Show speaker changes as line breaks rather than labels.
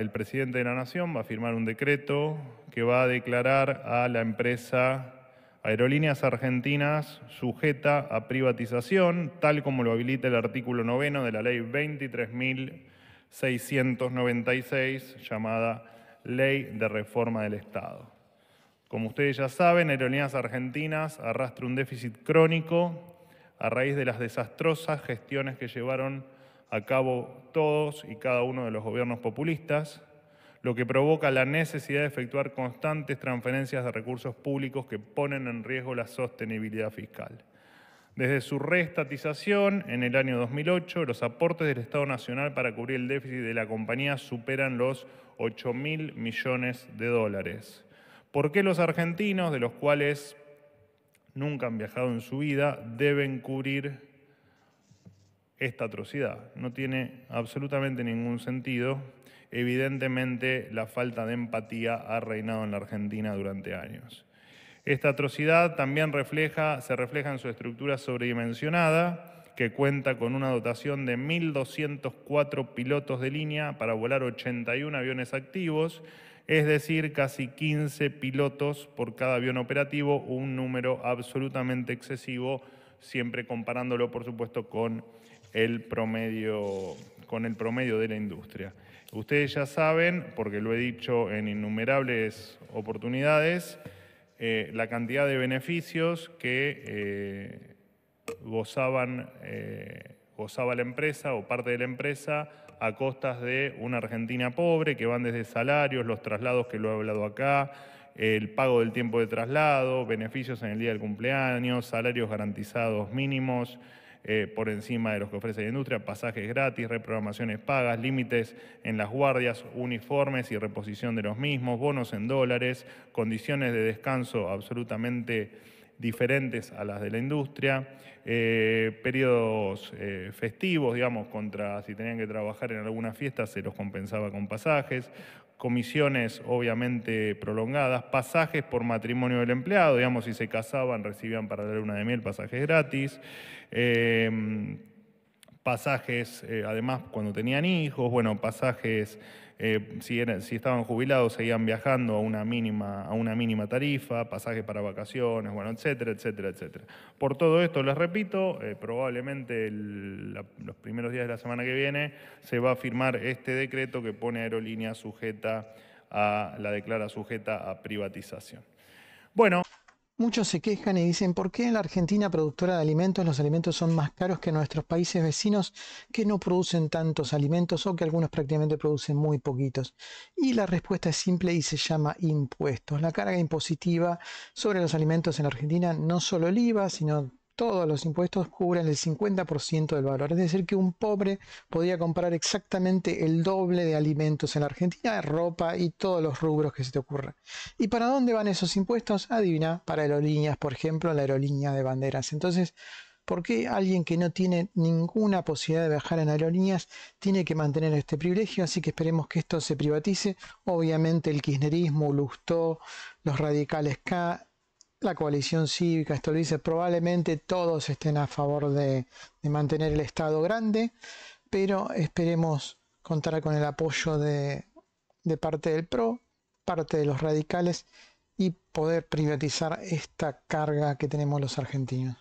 el presidente de la Nación va a firmar un decreto que va a declarar a la empresa Aerolíneas Argentinas sujeta a privatización, tal como lo habilita el artículo noveno de la ley 23.696, llamada Ley de Reforma del Estado. Como ustedes ya saben, Aerolíneas Argentinas arrastra un déficit crónico a raíz de las desastrosas gestiones que llevaron a cabo todos y cada uno de los gobiernos populistas, lo que provoca la necesidad de efectuar constantes transferencias de recursos públicos que ponen en riesgo la sostenibilidad fiscal. Desde su reestatización en el año 2008, los aportes del Estado Nacional para cubrir el déficit de la compañía superan los 8 mil millones de dólares. ¿Por qué los argentinos, de los cuales nunca han viajado en su vida, deben cubrir esta atrocidad. No tiene absolutamente ningún sentido. Evidentemente la falta de empatía ha reinado en la Argentina durante años. Esta atrocidad también refleja, se refleja en su estructura sobredimensionada, que cuenta con una dotación de 1.204 pilotos de línea para volar 81 aviones activos, es decir, casi 15 pilotos por cada avión operativo, un número absolutamente excesivo, siempre comparándolo, por supuesto, con el promedio, con el promedio de la industria. Ustedes ya saben, porque lo he dicho en innumerables oportunidades, eh, la cantidad de beneficios que eh, gozaban, eh, gozaba la empresa o parte de la empresa a costas de una Argentina pobre, que van desde salarios, los traslados que lo he hablado acá, el pago del tiempo de traslado, beneficios en el día del cumpleaños, salarios garantizados mínimos, eh, por encima de los que ofrece la industria, pasajes gratis, reprogramaciones pagas, límites en las guardias, uniformes y reposición de los mismos, bonos en dólares, condiciones de descanso absolutamente diferentes a las de la industria, eh, periodos eh, festivos, digamos, contra si tenían que trabajar en alguna fiesta se los compensaba con pasajes, comisiones obviamente prolongadas, pasajes por matrimonio del empleado, digamos, si se casaban recibían para la una de miel pasajes gratis. Eh, pasajes, eh, además cuando tenían hijos, bueno, pasajes, eh, si, estaban jubilados seguían viajando a una, mínima, a una mínima tarifa, pasajes para vacaciones, bueno, etcétera, etcétera, etcétera. Por todo esto, les repito, eh, probablemente los primeros días de la semana que viene se va a firmar este decreto que pone aerolínea sujeta a la declara sujeta a privatización.
Bueno. Muchos se quejan y dicen, ¿por qué en la Argentina productora de alimentos los alimentos son más caros que nuestros países vecinos que no producen tantos alimentos o que algunos prácticamente producen muy poquitos? Y la respuesta es simple y se llama impuestos. La carga impositiva sobre los alimentos en la Argentina, no solo el IVA, sino todos los impuestos cubren el 50% del valor. Es decir, que un pobre podía comprar exactamente el doble de alimentos en la Argentina, ropa y todos los rubros que se te ocurran. ¿Y para dónde van esos impuestos? Adivina, para aerolíneas, por ejemplo, la aerolínea de banderas. Entonces, ¿Por qué alguien que no tiene ninguna posibilidad de viajar en aerolíneas tiene que mantener este privilegio? Así que esperemos que esto se privatice. Obviamente el kirchnerismo, Lustó, los radicales K, la coalición cívica, esto lo dice, probablemente todos estén a favor de, mantener el Estado grande, pero esperemos contar con el apoyo de parte del PRO, parte de los radicales y poder privatizar esta carga que tenemos los argentinos.